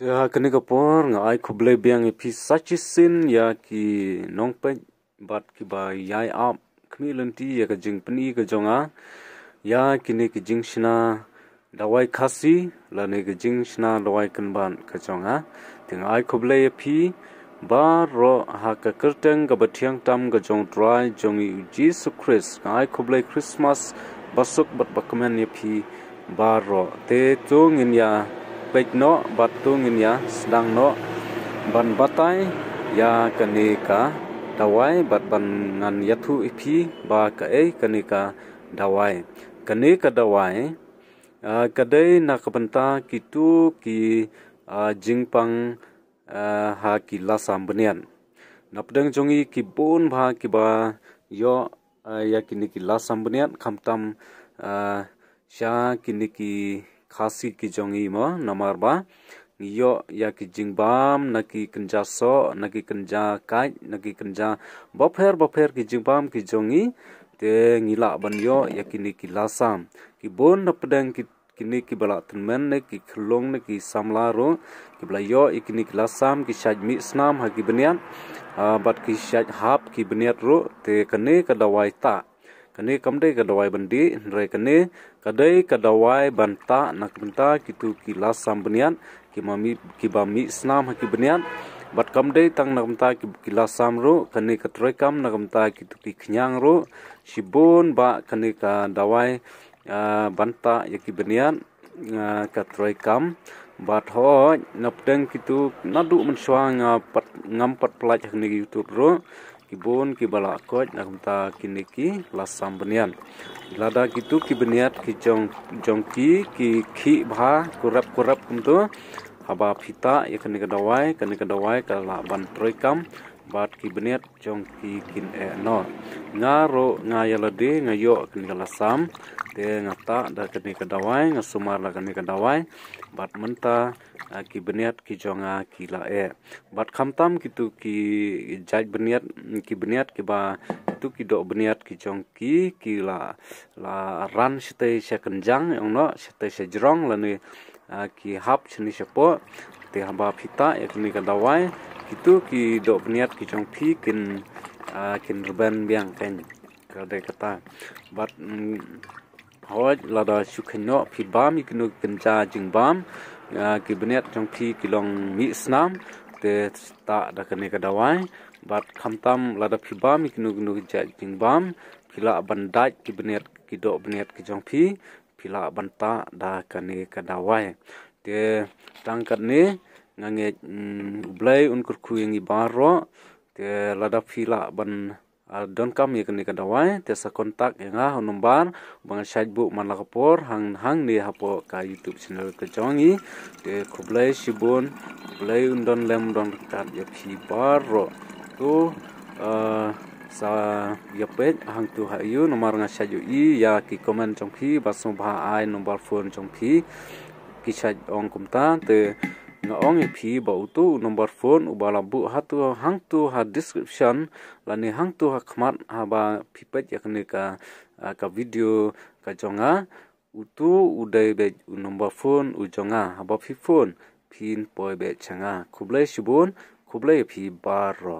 Ya ha kini ke pon ngai ku beli biang ipi e sachi sin ya ki nong pe bat ki ba yai ap kmi lenti ya ka jing pani ka jonga ya kini ki jing shina dawai khasi la ne ki jing shina dawai kan ban ka jonga ting ai ku beli ipi e ba ro ha ka kirtang ka bathyang tam ka jong trai jongi jesus christ ngai ku beli christmas basuk bat bakmen ipi e ba ro te tong in ya baik no batung ini ya sedang no ban batai ya kanika dawai bat ban ngan yathu ipi ba ka e kanika dawai kanika dawai kadai nak benta kitu ki jingpang ha ki lasam benian napdang jongi ki bon bha ki ba yo ya kiniki lasam benian khamtam sha kiniki khasi ki jongi ma namar ba yo ya ki jingbam na ki kanja so na ki kanja kai na ki kanja bopher bopher ki jingbam ki jongi te ngila ban yo ya ki ni ki lasam ki bon na pedang ki kini ki bala tin men ne ki khlong ne ki samla ro ki bla yo ikni ki lasam ki shaj mi snam ha ki bniat ah, bat ki shaj hap ki bniat ro te kane ka dawai ta kene kamde kadawai bandi re kene kadai kadawai banta nak banta kitu kilas sambenian ki kibami ki bami snam ki benian bat kamde tang nak banta ki kilas samro kene katre kam nak banta kitu ki khnyang ro sibun ba kene kadawai banta ya ki benian kam bat ho nap kitu nadu mensuang ngam pat pelajar ni youtube ro kibun kibala kot nak minta kini ki lasam benian lada gitu kibeniat ki jong jongki ki ki bha kurap kurap kum tu haba pita ya kene kedawai kene kedawai kala ban troikam bat ki benet chong ki kin e no nga ro nga yala de nga yo kin kala sam te nga ta da ke ni kadawai nga sumar la ke ni kadawai bat menta ki benet ki jonga ki la e bat kham tam ki tu ki jaj benet ki benet ki ba tu ki do benet ki chong ki ki la la ran shite she kenjang e ong no shite she jrong la ni ki hap chini shepo te hamba pita e ni kadawai itu ki dok niat ki jong pi kin kin ruban biang ken kada kata bat mm, hoj lada da sukhen no pi bam ki no kin ja jing bam ki bnet jong pi ki long mi snam te tak da kane ka bat kamtam lada la da pi bam ki no no ja jing bam ki la bandai ki bnet ki dok bnet ki jong pi ki la banta da kane ka te tangkat ni ngangeg mm, blay un kurku yang ibaro te lada fila ban don kam ye kene kadawai te sa kontak yang ah nombar bang shadbu manakapor hang hang ni hapo ka youtube channel ke jongi te kublay shibun blay un don lem don kat ye phi baro tu sa ye pe hang tu ha yu nomar nga shaju i ya ki comment jong phi basu ba ai nombar phone jong phi ki shaj ong kumta te ngong e phi ba utu number phone u bala bu ha tu hang tu ha description la ni hang tu ha khmat ha ba phi pet yak ne ka ka video ka jonga utu u dai be number phone u jonga ha ba phi phone pin poy be changa khublai shubun khublai phi bar ro